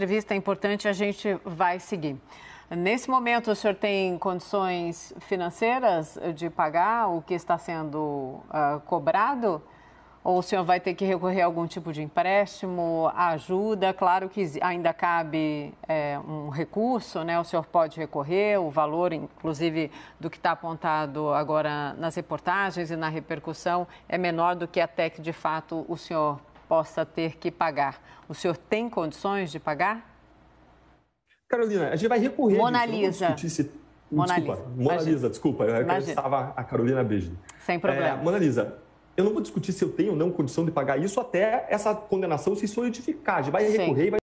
entrevista é importante, a gente vai seguir. Nesse momento, o senhor tem condições financeiras de pagar o que está sendo uh, cobrado? Ou o senhor vai ter que recorrer a algum tipo de empréstimo, ajuda? Claro que ainda cabe é, um recurso, né? O senhor pode recorrer, o valor, inclusive, do que está apontado agora nas reportagens e na repercussão é menor do que até que, de fato, o senhor possa ter que pagar. O senhor tem condições de pagar? Carolina, a gente vai recorrer. Mona Lisa. Se... Mona desculpa, Lisa. Mona Lisa, desculpa, eu estava a Carolina Beijo. Sem problema. É, Mona Lisa, eu não vou discutir se eu tenho ou não condição de pagar isso até essa condenação se solidificar. A gente vai Sim. recorrer e vai.